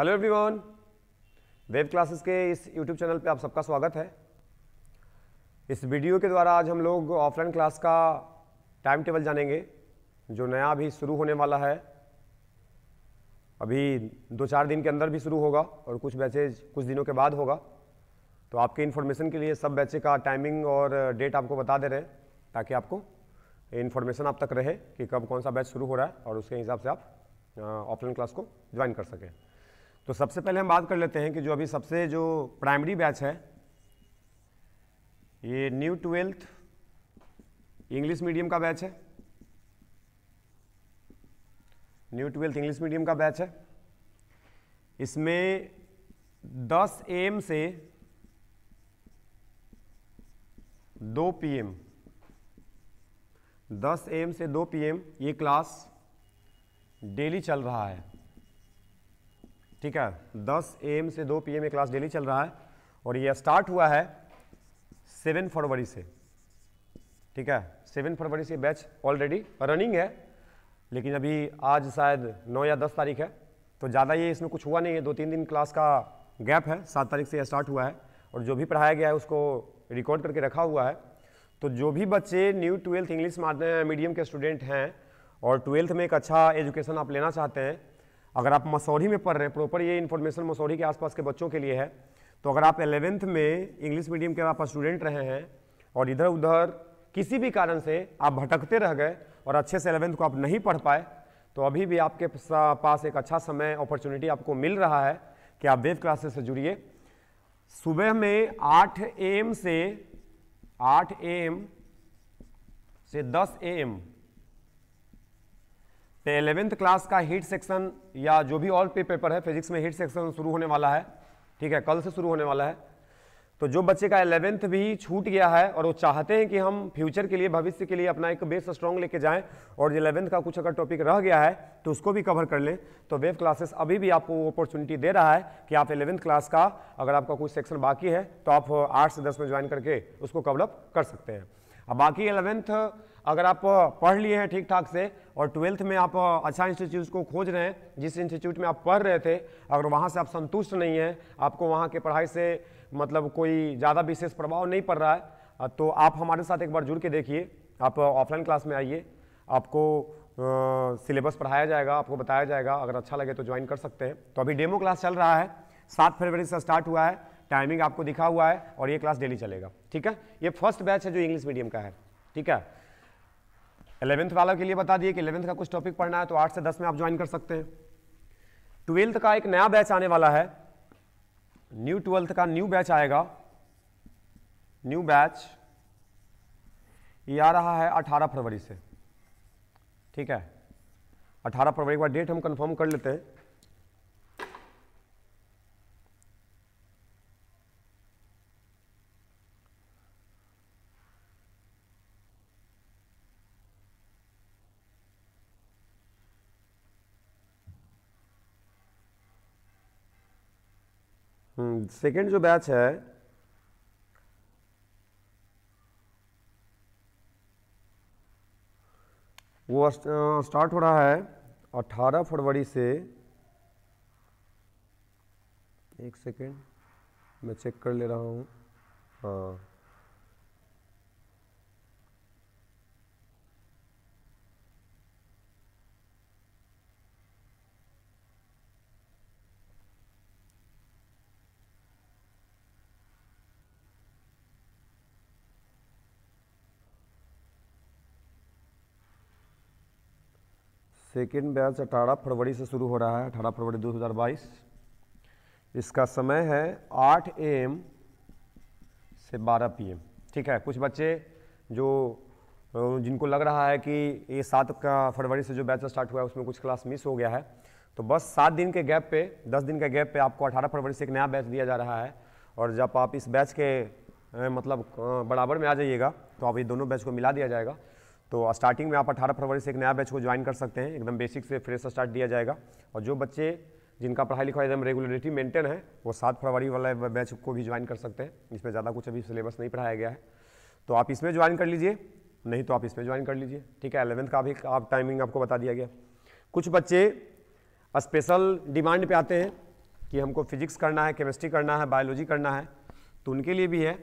hello everyone web classes के इस YouTube channel पे आप सबका स्वागत है इस वीडियो के द्वारा आज हम लोग ऑफलाइन क्लास का टाइम टेबल जानेंगे जो नया अभी शुरू होने वाला है अभी दो चार दिन के अंदर भी शुरू होगा और कुछ बैचेज कुछ दिनों के बाद होगा तो आपके इन्फॉर्मेशन के लिए सब बैचे का टाइमिंग और डेट आपको बता दे रहे हैं ताकि आपको इन्फॉर्मेशन आप तक रहे कि कब कौन सा बैच शुरू हो रहा है और उसके हिसाब से आप ऑफलाइन क्लास को ज्वाइन कर सकें तो सबसे पहले हम बात कर लेते हैं कि जो अभी सबसे जो प्राइमरी बैच है ये न्यू ट्वेल्थ इंग्लिश मीडियम का बैच है न्यू ट्वेल्थ इंग्लिश मीडियम का बैच है इसमें 10 एम से 2 पीएम 10 एम से 2 पीएम ये क्लास डेली चल रहा है ठीक है 10 एम से 2 पीएम ए क्लास डेली चल रहा है और ये स्टार्ट हुआ है 7 फरवरी से ठीक है 7 फरवरी से बैच ऑलरेडी रनिंग है लेकिन अभी आज शायद 9 या 10 तारीख है तो ज़्यादा ये इसमें कुछ हुआ नहीं है दो तीन दिन क्लास का गैप है सात तारीख से यह स्टार्ट हुआ है और जो भी पढ़ाया गया है उसको रिकॉर्ड करके रखा हुआ है तो जो भी बच्चे न्यू ट्वेल्थ इंग्लिश मीडियम के स्टूडेंट हैं और ट्वेल्थ में एक अच्छा एजुकेशन आप लेना चाहते हैं अगर आप मसौरी में पढ़ रहे हैं प्रॉपर ये इन्फॉर्मेशन मसौरी के आसपास के बच्चों के लिए है तो अगर आप एलेवेंथ में इंग्लिश मीडियम के आप स्टूडेंट रहे हैं और इधर उधर किसी भी कारण से आप भटकते रह गए और अच्छे से एलेवेंथ को आप नहीं पढ़ पाए तो अभी भी आपके पास एक अच्छा समय अपॉर्चुनिटी आपको मिल रहा है कि आप वेव क्लासेस से जुड़िए सुबह में 8 एम से 8 एम से 10 एम तो एलेवेंथ क्लास का हीट सेक्शन या जो भी ऑल पे पेपर है फिजिक्स में हीट सेक्शन शुरू होने वाला है ठीक है कल से शुरू होने वाला है तो जो बच्चे का एलेवेंथ भी छूट गया है और वो चाहते हैं कि हम फ्यूचर के लिए भविष्य के लिए अपना एक बेस स्ट्रॉन्ग लेके जाएं और एलेवेंथ का कुछ अगर टॉपिक रह गया है तो उसको भी कवर कर लें तो वेब क्लासेस अभी भी आपको वो अपॉर्चुनिटी दे रहा है कि आप एलेवेंथ क्लास का अगर आपका कुछ सेक्शन बाकी है तो आप आठ से दस में ज्वाइन करके उसको कवरअप कर सकते हैं अब बाकी एलेवेंथ अगर आप पढ़ लिए हैं ठीक ठाक से और ट्वेल्थ में आप अच्छा इंस्टीट्यूट को खोज रहे हैं जिस इंस्टीट्यूट में आप पढ़ रहे थे अगर वहाँ से आप संतुष्ट नहीं हैं आपको वहाँ के पढ़ाई से मतलब कोई ज़्यादा विशेष प्रभाव नहीं पड़ रहा है तो आप हमारे साथ एक बार जुड़ के देखिए आप ऑफलाइन क्लास में आइए आपको सिलेबस पढ़ाया जाएगा आपको बताया जाएगा अगर अच्छा लगे तो ज्वाइन कर सकते हैं तो अभी डेमो क्लास चल रहा है सात फरवरी से स्टार्ट हुआ है टाइमिंग आपको दिखा हुआ है और ये क्लास डेली चलेगा ठीक है ये फर्स्ट बैच है जो इंग्लिश मीडियम का है ठीक है इलेवेंथ वालों के लिए बता दिए कि इलेवेंथ का कुछ टॉपिक पढ़ना है तो आठ से दस में आप ज्वाइन कर सकते हैं ट्वेल्थ का एक नया बैच आने वाला है न्यू ट्वेल्थ का न्यू बैच आएगा न्यू बैच ये आ रहा है 18 फरवरी से ठीक है 18 फरवरी का डेट हम कंफर्म कर लेते हैं सेकेंड जो बैच है वो स्टार्ट हो रहा है 18 फरवरी से एक सेकेंड मैं चेक कर ले रहा हूँ हाँ सेकेंड बैच अठारह फरवरी से शुरू हो रहा है अठारह फरवरी 2022 इसका समय है 8 एम से 12 पीएम ठीक है कुछ बच्चे जो जिनको लग रहा है कि ये सात का फरवरी से जो बैच स्टार्ट हुआ है उसमें कुछ क्लास मिस हो गया है तो बस सात दिन के गैप पे दस दिन के गैप पे आपको अठारह फरवरी से एक नया बैच दिया जा रहा है और जब आप इस बैच के मतलब बराबर में आ जाइएगा तो आप ये दोनों बैच को मिला दिया जाएगा तो स्टार्टिंग में आप 18 फरवरी से एक नया बैच को ज्वाइन कर सकते हैं एकदम बेसिक से फ्रेश स्टार्ट दिया जाएगा और जो बच्चे जिनका पढ़ाई लिखाई एकदम रेगुलरिटी मेंटेन है वो सात फरवरी वाला बैच को भी ज्वाइन कर सकते हैं इसमें ज़्यादा कुछ अभी सिलेबस नहीं पढ़ाया गया है तो आप इसमें ज्वाइन कर लीजिए नहीं तो आप इसमें ज्वाइन कर लीजिए ठीक है अलेवेंथ का भी आप टाइमिंग आपको बता दिया गया कुछ बच्चे स्पेशल डिमांड पर आते हैं कि हमको फिजिक्स करना है केमिस्ट्री करना है बायोलॉजी करना है तो उनके लिए भी है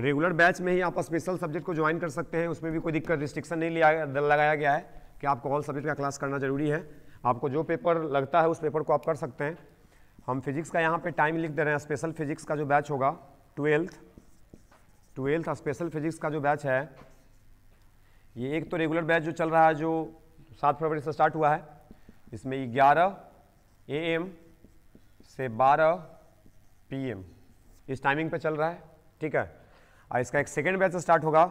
रेगुलर बैच में ही आप स्पेशल सब्जेक्ट को ज्वाइन कर सकते हैं उसमें भी कोई दिक्कत रिस्ट्रिक्शन नहीं लिया लगाया गया है कि आपको ऑल सब्जेक्ट का क्लास करना ज़रूरी है आपको जो पेपर लगता है उस पेपर को आप कर सकते हैं हम फिजिक्स का यहाँ पे टाइम लिख दे रहे हैं स्पेशल फिजिक्स का जो बैच होगा ट्वेल्थ ट्वेल्थ स्पेशल फिजिक्स का जो बैच है ये एक तो रेगुलर बैच जो चल रहा है जो सात फरवरी से स्टार्ट हुआ है इसमें ग्यारह ए एम से बारह पी एम इस टाइमिंग पर चल रहा है ठीक है और इसका एक सेकेंड बैच स्टार्ट होगा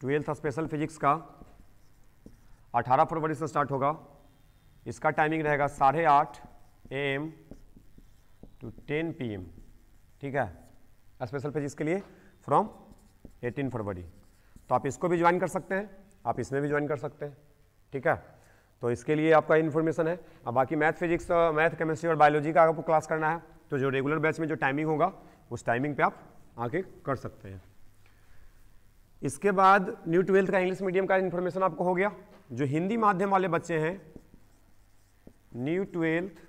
ट्वेल्थ स्पेशल फिजिक्स का 18 फरवरी से स्टार्ट होगा इसका टाइमिंग रहेगा साढ़े आठ A M to ten P M ठीक है स्पेशल फिजिक्स के लिए फ्रॉम 18 फरवरी तो आप इसको भी ज्वाइन कर सकते हैं आप इसमें भी ज्वाइन कर सकते हैं ठीक है तो इसके लिए आपका इन्फॉर्मेशन है अब बाकी मैथ फिजिक्स मैथ केमिस्ट्री और बायोलॉजी का आपको क्लास करना है तो जो रेगुलर बैच में जो टाइमिंग होगा उस टाइमिंग पे आप आके कर सकते हैं इसके बाद न्यू ट्वेल्थ का इंग्लिश मीडियम का इन्फॉर्मेशन आपको हो गया जो हिंदी माध्यम वाले बच्चे हैं न्यू ट्वेल्थ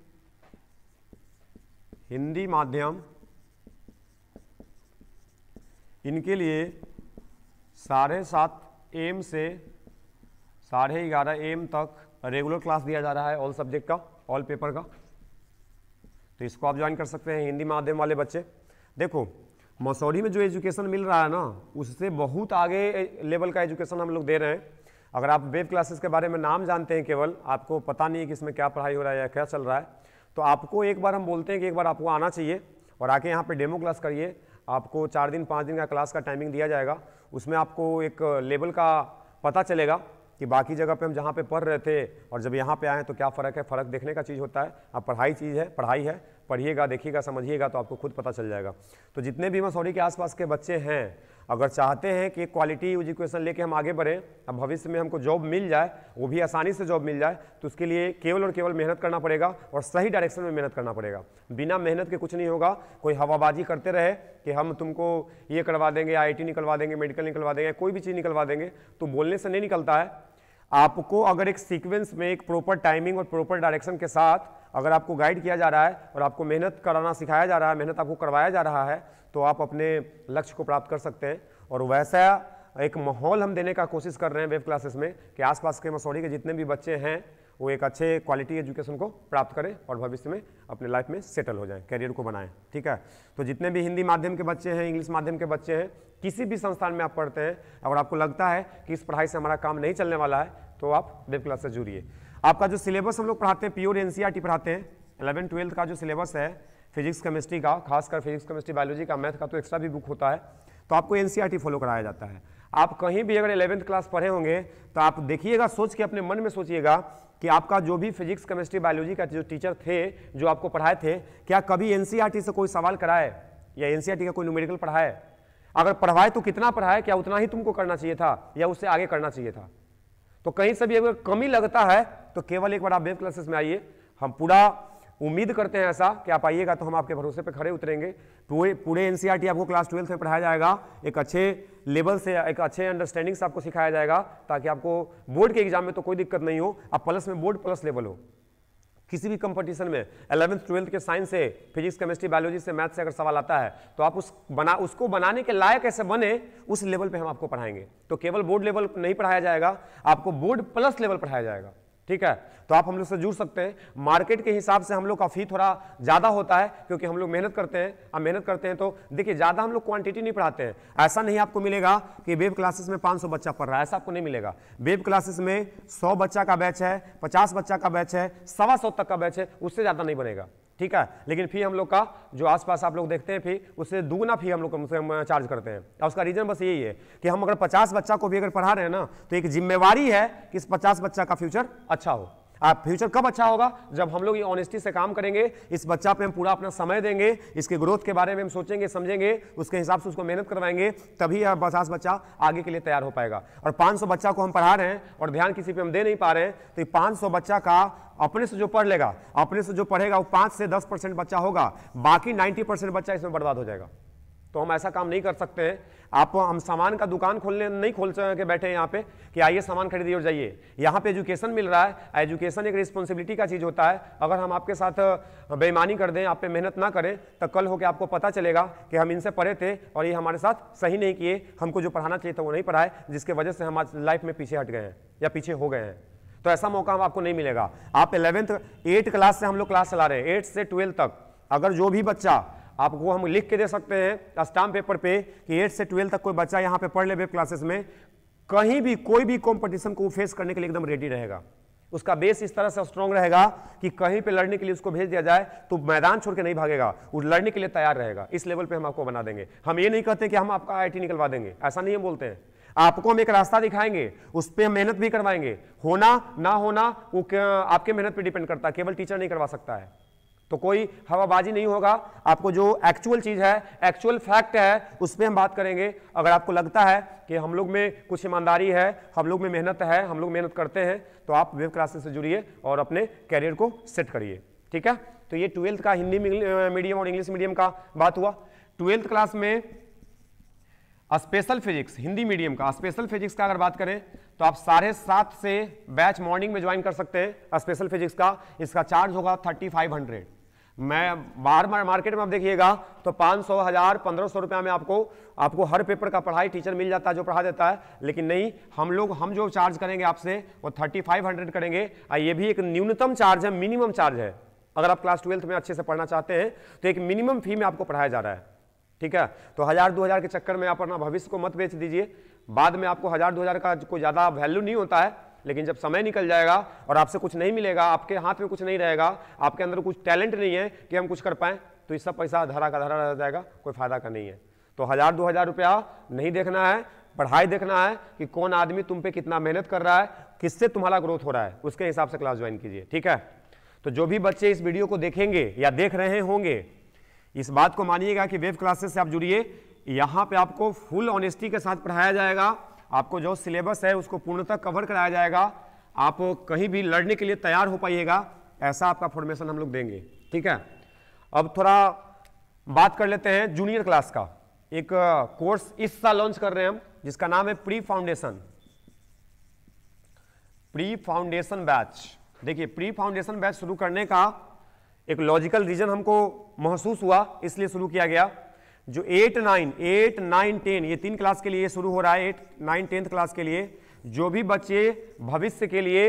हिंदी माध्यम इनके लिए साढ़े सात एम से साढ़े ग्यारह एम तक रेगुलर क्लास दिया जा रहा है ऑल सब्जेक्ट का ऑल पेपर का तो इसको आप ज्वाइन कर सकते हैं हिंदी माध्यम वाले बच्चे देखो मसौरी में जो एजुकेशन मिल रहा है ना उससे बहुत आगे लेवल का एजुकेशन हम लोग दे रहे हैं अगर आप वेब क्लासेस के बारे में नाम जानते हैं केवल आपको पता नहीं है कि इसमें क्या पढ़ाई हो रहा है या क्या चल रहा है तो आपको एक बार हम बोलते हैं कि एक बार आपको आना चाहिए और आके यहाँ पे डेमो क्लास करिए आपको चार दिन पाँच दिन का क्लास का टाइमिंग दिया जाएगा उसमें आपको एक लेवल का पता चलेगा कि बाकी जगह पे हम जहाँ पे पढ़ रहे थे और जब यहाँ पे आए हैं तो क्या फ़र्क है फ़र्क देखने का चीज़ होता है अब पढ़ाई चीज़ है पढ़ाई है पढ़िएगा देखिएगा समझिएगा तो आपको खुद पता चल जाएगा तो जितने भी मसौरी के आसपास के बच्चे हैं अगर चाहते हैं कि क्वालिटी एजुकेशन लेके हम आगे बढ़ें अब भविष्य में हमको जॉब मिल जाए वो भी आसानी से जॉब मिल जाए तो उसके लिए केवल और केवल मेहनत करना पड़ेगा और सही डायरेक्शन में मेहनत करना पड़ेगा बिना मेहनत के कुछ नहीं होगा कोई हवाबाजी करते रहे कि हम तुमको ये करवा देंगे आई निकलवा देंगे मेडिकल निकलवा देंगे कोई भी चीज़ निकलवा देंगे तो बोलने से नहीं निकलता है आपको अगर एक सीक्वेंस में एक प्रॉपर टाइमिंग और प्रॉपर डायरेक्शन के साथ अगर आपको गाइड किया जा रहा है और आपको मेहनत कराना सिखाया जा रहा है मेहनत आपको करवाया जा रहा है तो आप अपने लक्ष्य को प्राप्त कर सकते हैं और वैसा एक माहौल हम देने का कोशिश कर रहे हैं वेब क्लासेस में कि आसपास के मसौरी के जितने भी बच्चे हैं वो एक अच्छे क्वालिटी एजुकेशन को प्राप्त करें और भविष्य में अपने लाइफ में सेटल हो जाएं करियर को बनाएं ठीक है तो जितने भी हिंदी माध्यम के बच्चे हैं इंग्लिश माध्यम के बच्चे हैं किसी भी संस्थान में आप पढ़ते हैं अगर आपको लगता है कि इस पढ़ाई से हमारा काम नहीं चलने वाला है तो आप वेब क्लास से जुड़िए आपका जो सिलेबस हम लोग पढ़ाते हैं प्योर एन e पढ़ाते हैं इलेवन ट्वेल्थ का जो सिलेबस है फिजिक्स केमिस्ट्री का खासकर फिजिक्स केमिस्ट्री बायोलॉजी का मैथ का तो एक्स्ट्रा भी बुक होता है तो आपको एन फॉलो e कराया जाता है आप कहीं भी अगर इलेवेंथ क्लास पढ़े होंगे तो आप देखिएगा सोच के अपने मन में सोचिएगा कि आपका जो भी फिजिक्स केमिस्ट्री बायोलॉजी का जो टीचर थे जो आपको पढ़ाए थे क्या कभी एन e से कोई सवाल कराए या एन का कोई न्यूमेरिकल पढ़ाए अगर पढ़वाए तो कितना पढ़ाए क्या उतना ही तुमको करना चाहिए था या उससे आगे करना चाहिए था तो कहीं से भी अगर कमी लगता है तो केवल एक बार आप वेब क्लासेस में आइए हम पूरा उम्मीद करते हैं ऐसा कि आप आइएगा तो हम आपके भरोसे पे खड़े उतरेंगे पूरे पूरे एन e आपको क्लास ट्वेल्थ में पढ़ाया जाएगा एक अच्छे लेवल से एक अच्छे अंडरस्टैंडिंग से आपको सिखाया जाएगा ताकि आपको बोर्ड के एग्जाम में तो कोई दिक्कत नहीं हो आप प्लस में बोर्ड प्लस लेवल हो किसी भी कंपटीशन में एलेवंथ ट्वेल्थ के साइंस से फिजिक्स केमिस्ट्री बायोलॉजी से मैथ से अगर सवाल आता है तो आप उस बना उसको बनाने के लायक ऐसे बने उस लेवल पे हम आपको पढ़ाएंगे तो केवल बोर्ड लेवल नहीं पढ़ाया जाएगा आपको बोर्ड प्लस लेवल पढ़ाया जाएगा ठीक है तो आप हम लोग से जुड़ सकते हैं मार्केट के हिसाब से हम लोग का फी थोड़ा ज़्यादा होता है क्योंकि हम लोग मेहनत करते हैं अब मेहनत करते हैं तो देखिए ज़्यादा हम लोग क्वांटिटी नहीं पढ़ाते हैं ऐसा नहीं आपको मिलेगा कि वेब क्लासेस में 500 बच्चा पढ़ रहा है ऐसा आपको नहीं मिलेगा वेब क्लासेस में सौ बच्चा का बैच है पचास बच्चा का बैच है सवा सौ तक का बैच है उससे ज़्यादा नहीं बनेगा ठीक है लेकिन फी हम लोग का जो आसपास आप लोग देखते हैं फी उससे दुगना फी हम लोग चार्ज करते हैं और उसका रीज़न बस यही है कि हम अगर पचास बच्चा को भी अगर पढ़ा रहे हैं ना तो एक जिम्मेवारी है कि इस पचास बच्चा का फ्यूचर अच्छा हो आप फ्यूचर कब अच्छा होगा जब हम लोग ये ऑनेस्टी से काम करेंगे इस बच्चा पे हम पूरा अपना समय देंगे इसके ग्रोथ के बारे में हम सोचेंगे समझेंगे उसके हिसाब से उसको मेहनत करवाएंगे तभी यह पचास बच्चा आगे के लिए तैयार हो पाएगा और 500 बच्चा को हम पढ़ा रहे हैं और ध्यान किसी पे हम दे नहीं पा रहे हैं तो ये सौ बच्चा का अपने से जो पढ़ लेगा अपने से जो पढ़ेगा वो पाँच से दस बच्चा होगा बाकी नाइन्टी बच्चा इसमें बर्बाद हो जाएगा तो हम ऐसा काम नहीं कर सकते हैं आप हम सामान का दुकान खोलने नहीं खोल के बैठे हैं यहाँ पे कि आइए सामान खरीदिए और जाइए यहाँ पे एजुकेशन मिल रहा है एजुकेशन एक रिस्पॉन्सिबिलिटी का चीज़ होता है अगर हम आपके साथ बेईमानी कर दें आप पे मेहनत ना करें तो कल होकर आपको पता चलेगा कि हम इनसे पढ़े थे और ये हमारे साथ सही नहीं किए हमको जो पढ़ाना चाहिए था वो नहीं पढ़ाए जिसके वजह से हम आज लाइफ में पीछे हट गए हैं या पीछे हो गए हैं तो ऐसा मौका हम आपको नहीं मिलेगा आप इलेवेंथ एट क्लास से हम लोग क्लास चला रहे हैं एट से ट्वेल्थ तक अगर जो भी बच्चा आपको हम लिख के दे सकते हैं स्टाम्प पेपर पे कि एट से ट्वेल्व तक कोई बच्चा यहाँ पे पढ़ ले वेब क्लासेस में कहीं भी कोई भी कॉम्पिटिशन को फेस करने के लिए एकदम रेडी रहेगा उसका बेस इस तरह से स्ट्रांग रहेगा कि कहीं पे लड़ने के लिए उसको भेज दिया जाए तो मैदान छोड़ के नहीं भागेगा वो लड़ने के लिए तैयार रहेगा इस लेवल पे हम आपको बना देंगे हम ये नहीं कहते कि हम आपका आई निकलवा देंगे ऐसा नहीं हम बोलते हैं आपको हम एक रास्ता दिखाएंगे उस पर हम मेहनत भी करवाएंगे होना ना होना वो आपके मेहनत पर डिपेंड करता है केवल टीचर नहीं करवा सकता है तो कोई हवाबाजी नहीं होगा आपको जो एक्चुअल चीज़ है एक्चुअल फैक्ट है उस पर हम बात करेंगे अगर आपको लगता है कि हम लोग में कुछ ईमानदारी है हम लोग में मेहनत है हम लोग मेहनत करते हैं तो आप वेब क्लासेस से जुड़िए और अपने कैरियर को सेट करिए ठीक है तो ये ट्वेल्थ का हिंदी मीडियम और इंग्लिश मीडियम का बात हुआ ट्वेल्थ क्लास में स्पेशल फिजिक्स हिंदी मीडियम का स्पेशल फिजिक्स का अगर बात करें तो आप साढ़े सात से बैच मॉर्निंग में ज्वाइन कर सकते हैं स्पेशल फिजिक्स का इसका चार्ज होगा थर्टी फाइव हंड्रेड मैं बार बार मार्केट में आप देखिएगा तो पाँच सौ हज़ार पंद्रह सौ रुपया में आपको आपको हर पेपर का पढ़ाई टीचर मिल जाता है जो पढ़ा देता है लेकिन नहीं हम लोग हम जो चार्ज करेंगे आपसे वो थर्टी फाइव हंड्रेड करेंगे ये भी एक न्यूनतम चार्ज है मिनिमम चार्ज है अगर आप क्लास ट्वेल्थ में अच्छे से पढ़ना चाहते हैं तो एक मिनिमम फी में आपको पढ़ाया जा रहा है ठीक है तो हज़ार दो हज़ार के चक्कर में आप अपना भविष्य को मत बेच दीजिए बाद में आपको हज़ार दो हज़ार का कोई ज़्यादा वैल्यू नहीं होता है लेकिन जब समय निकल जाएगा और आपसे कुछ नहीं मिलेगा आपके हाथ में कुछ नहीं रहेगा आपके अंदर कुछ टैलेंट नहीं है कि हम कुछ कर पाएं तो इस सब पैसा धरा का धरा रह जाएगा कोई फ़ायदा का नहीं है तो हज़ार दो हज़ार रुपया नहीं देखना है पढ़ाई देखना है कि कौन आदमी तुम पे कितना मेहनत कर रहा है किससे तुम्हारा ग्रोथ हो रहा है उसके हिसाब से क्लास ज्वाइन कीजिए ठीक है तो जो भी बच्चे इस वीडियो को देखेंगे या देख रहे होंगे इस बात को मानिएगा कि वेब क्लासेस से आप जुड़िए यहां पे आपको फुल ऑनेस्टी के साथ पढ़ाया जाएगा आपको जो सिलेबस है उसको पूर्णतः कवर कराया जाएगा आप कहीं भी लड़ने के लिए तैयार हो पाइएगा ऐसा आपका फॉर्मेशन हम लोग देंगे ठीक है अब थोड़ा बात कर लेते हैं जूनियर क्लास का एक कोर्स इस साल लॉन्च कर रहे हैं हम जिसका नाम है pre foundation pre foundation batch देखिए प्री फाउंडेशन बैच शुरू करने का एक लॉजिकल रीजन हमको महसूस हुआ इसलिए शुरू किया गया जो eight nine eight nine ten ये तीन क्लास के लिए शुरू हो रहा है एट नाइन टेंथ क्लास के लिए जो भी बच्चे भविष्य के लिए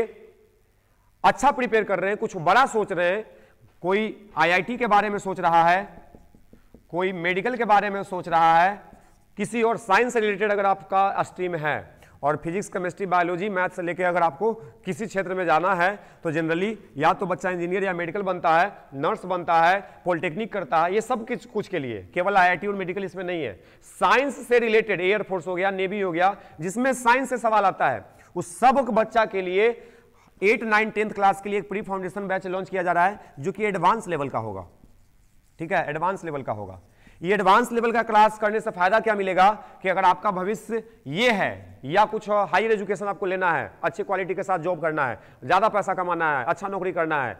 अच्छा प्रिपेयर कर रहे हैं कुछ बड़ा सोच रहे हैं कोई आईआईटी के बारे में सोच रहा है कोई मेडिकल के बारे में सोच रहा है किसी और साइंस से रिलेटेड अगर आपका स्ट्रीम है और फिजिक्स केमिस्ट्री बायोलॉजी मैथ से लेकर अगर आपको किसी क्षेत्र में जाना है तो जनरली या तो बच्चा इंजीनियर या मेडिकल बनता है नर्स बनता है पॉलिटेक्निक करता है ये सब कुछ कुछ के लिए केवल आई और मेडिकल इसमें नहीं है साइंस से रिलेटेड एयरफोर्स हो गया नेवी हो गया जिसमें साइंस से सवाल आता है उस सब बच्चा के लिए एट नाइन टेंथ क्लास के लिए एक प्री फाउंडेशन बैच लॉन्च किया जा रहा है जो कि एडवांस लेवल का होगा ठीक है एडवांस लेवल का होगा ये एडवांस लेवल का क्लास करने से फायदा क्या मिलेगा कि अगर आपका भविष्य ये है या कुछ हायर एजुकेशन आपको लेना है अच्छी क्वालिटी के साथ जॉब करना है ज़्यादा पैसा कमाना है अच्छा नौकरी करना है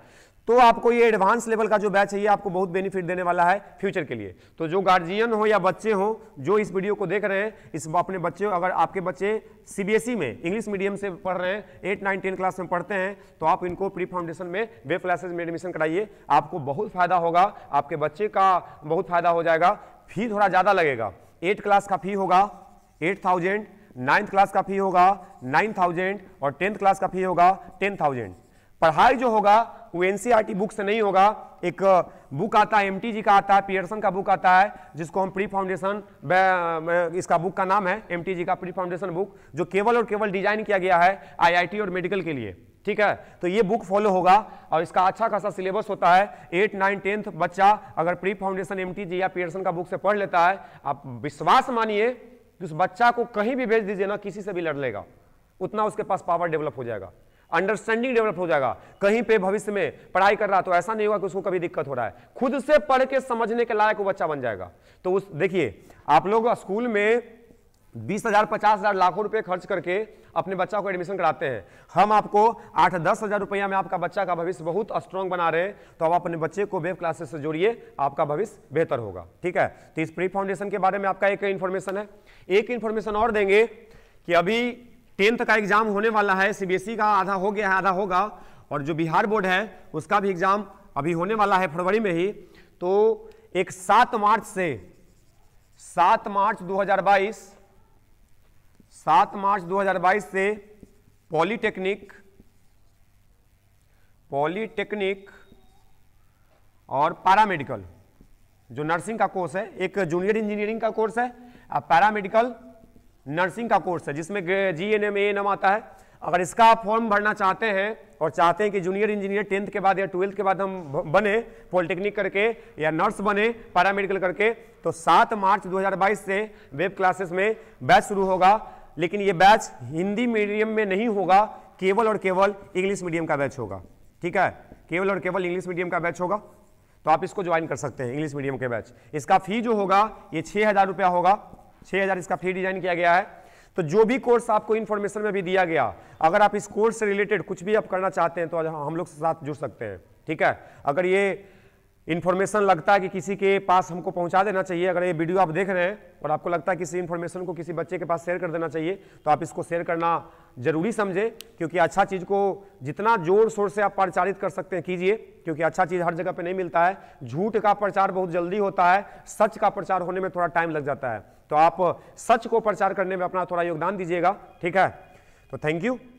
तो आपको ये एडवांस लेवल का जो बैच है ये आपको बहुत बेनिफिट देने वाला है फ्यूचर के लिए तो जो गार्जियन हो या बच्चे हो जो इस वीडियो को देख रहे हैं इस अपने बच्चे अगर आपके बच्चे सीबीएसई e में इंग्लिश मीडियम से पढ़ रहे हैं एट नाइन टेन क्लास में पढ़ते हैं तो आप इनको प्री फाउंडेशन में वे क्लासेज में एडमिशन कराइए आपको बहुत फायदा होगा आपके बच्चे का बहुत फायदा हो जाएगा फी थोड़ा ज़्यादा लगेगा एट क्लास का फी होगा एट थाउजेंड नाइन्थ क्लास का फी होगा नाइन थाउजेंड और टेंथ क्लास का फी होगा टेन थाउजेंड पढ़ाई जो होगा वो एनसीईआरटी बुक e से नहीं होगा एक बुक आता है एमटीजी का आता है पियर्सन का बुक आता है जिसको हम प्री फाउंडेशन इसका बुक का नाम है एमटीजी का प्री फाउंडेशन बुक जो केवल और केवल डिजाइन किया गया है आईआईटी और मेडिकल के लिए ठीक है तो ये बुक फॉलो होगा और इसका अच्छा खासा सिलेबस होता है एट नाइन टेंथ बच्चा अगर प्री फाउंडेशन एम या पियर्सन का बुक से पढ़ लेता है आप विश्वास मानिए कि उस बच्चा को कहीं भी भेज दीजिए ना किसी से भी लड़ लेगा उतना उसके पास पावर डेवलप हो जाएगा अंडरस्टैंडिंग डेवलप हो जाएगा कहीं पे भविष्य में पढ़ाई कर रहा तो ऐसा नहीं होगा कि उसको कभी दिक्कत हो रहा है खुद से पढ़ के समझने के लायक वो बच्चा बन जाएगा तो उस देखिए आप लोग स्कूल में बीस हजार पचास हजार लाखों रुपए खर्च करके अपने बच्चा को एडमिशन कराते हैं हम आपको आठ दस हजार रुपया में आपका बच्चा का भविष्य बहुत स्ट्रांग बना रहे हैं तो आप अपने बच्चे को वेब क्लासेस से जोड़िए आपका भविष्य बेहतर होगा ठीक है तो इस प्री फाउंडेशन के बारे में आपका एक इन्फॉर्मेशन है एक इन्फॉर्मेशन और देंगे कि अभी टेंथ का एग्जाम होने वाला है सीबीएसई का आधा हो गया है आधा होगा और जो बिहार बोर्ड है उसका भी एग्जाम अभी होने वाला है फरवरी में ही तो एक सात मार्च से सात मार्च 2022 सात मार्च 2022 से पॉलीटेक्निक पॉलीटेक्निक और पैरामेडिकल जो नर्सिंग का कोर्स है एक जूनियर इंजीनियरिंग का कोर्स है पैरामेडिकल नर्सिंग का कोर्स है जिसमें G N M A N M आता है अगर इसका फॉर्म भरना चाहते हैं और चाहते हैं कि जूनियर इंजीनियर टेंथ के बाद या ट्वेल्थ के बाद हम बने पॉलिटेक्निक करके या नर्स बने पैरामेडिकल करके तो 7 मार्च 2022 से वेब क्लासेस में बैच शुरू होगा लेकिन ये बैच हिंदी मीडियम में नहीं होगा केवल और केवल इंग्लिश मीडियम का बैच होगा ठीक है केवल और केवल इंग्लिश मीडियम का बैच होगा तो आप इसको ज्वाइन कर सकते हैं इंग्लिश मीडियम के बैच इसका फी जो होगा ये छः हज़ार रुपया होगा 6000 इसका फ्री डिजाइन किया गया है तो जो भी कोर्स आपको इन्फॉर्मेशन में भी दिया गया अगर आप इस कोर्स से रिलेटेड कुछ भी आप करना चाहते हैं तो हम लोग साथ जुड़ सकते हैं ठीक है अगर ये इन्फॉर्मेशन लगता है कि किसी के पास हमको पहुंचा देना चाहिए अगर ये वीडियो आप देख रहे हैं और आपको लगता है किसी इन्फॉर्मेशन को किसी बच्चे के पास शेयर कर देना चाहिए तो आप इसको शेयर करना जरूरी समझें क्योंकि अच्छा चीज़ को जितना जोर शोर से आप प्रचारित कर सकते हैं कीजिए क्योंकि अच्छा चीज़ हर जगह पर नहीं मिलता है झूठ का प्रचार बहुत जल्दी होता है सच का प्रचार होने में थोड़ा टाइम लग जाता है तो आप सच को प्रचार करने में अपना थोड़ा योगदान दीजिएगा ठीक है तो थैंक यू